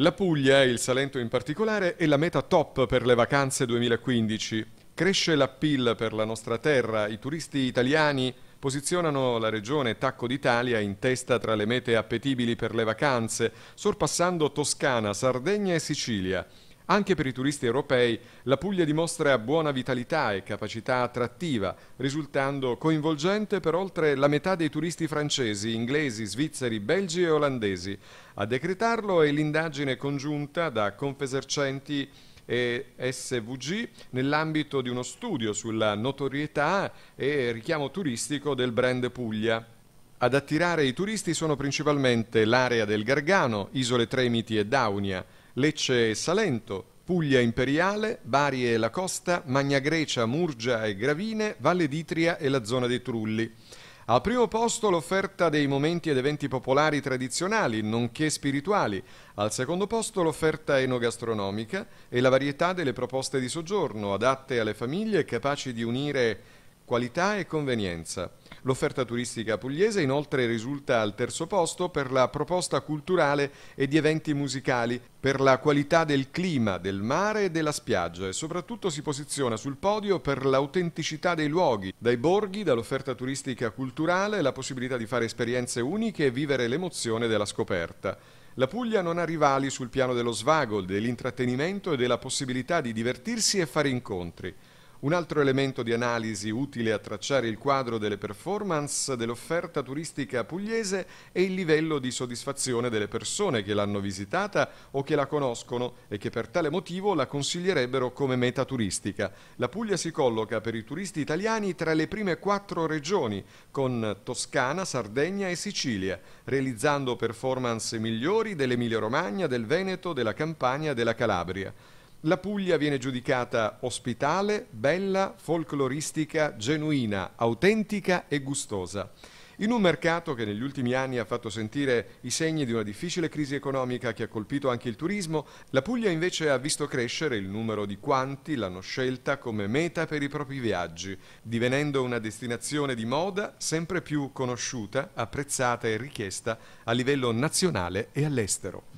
La Puglia, il Salento in particolare, è la meta top per le vacanze 2015. Cresce l'appeal per la nostra terra, i turisti italiani posizionano la regione Tacco d'Italia in testa tra le mete appetibili per le vacanze, sorpassando Toscana, Sardegna e Sicilia. Anche per i turisti europei la Puglia dimostra buona vitalità e capacità attrattiva, risultando coinvolgente per oltre la metà dei turisti francesi, inglesi, svizzeri, belgi e olandesi. A decretarlo è l'indagine congiunta da Confesercenti e SVG nell'ambito di uno studio sulla notorietà e richiamo turistico del brand Puglia. Ad attirare i turisti sono principalmente l'area del Gargano, Isole Tremiti e Daunia. Lecce e Salento, Puglia Imperiale, Bari e la Costa, Magna Grecia, Murgia e Gravine, Valle d'Itria e la zona dei Trulli. Al primo posto l'offerta dei momenti ed eventi popolari tradizionali, nonché spirituali. Al secondo posto l'offerta enogastronomica e la varietà delle proposte di soggiorno, adatte alle famiglie e capaci di unire qualità e convenienza. L'offerta turistica pugliese inoltre risulta al terzo posto per la proposta culturale e di eventi musicali, per la qualità del clima, del mare e della spiaggia e soprattutto si posiziona sul podio per l'autenticità dei luoghi, dai borghi, dall'offerta turistica culturale, la possibilità di fare esperienze uniche e vivere l'emozione della scoperta. La Puglia non ha rivali sul piano dello svago, dell'intrattenimento e della possibilità di divertirsi e fare incontri. Un altro elemento di analisi utile a tracciare il quadro delle performance dell'offerta turistica pugliese è il livello di soddisfazione delle persone che l'hanno visitata o che la conoscono e che per tale motivo la consiglierebbero come meta turistica. La Puglia si colloca per i turisti italiani tra le prime quattro regioni, con Toscana, Sardegna e Sicilia, realizzando performance migliori dell'Emilia Romagna, del Veneto, della Campania e della Calabria. La Puglia viene giudicata ospitale, bella, folcloristica, genuina, autentica e gustosa. In un mercato che negli ultimi anni ha fatto sentire i segni di una difficile crisi economica che ha colpito anche il turismo, la Puglia invece ha visto crescere il numero di quanti l'hanno scelta come meta per i propri viaggi, divenendo una destinazione di moda sempre più conosciuta, apprezzata e richiesta a livello nazionale e all'estero.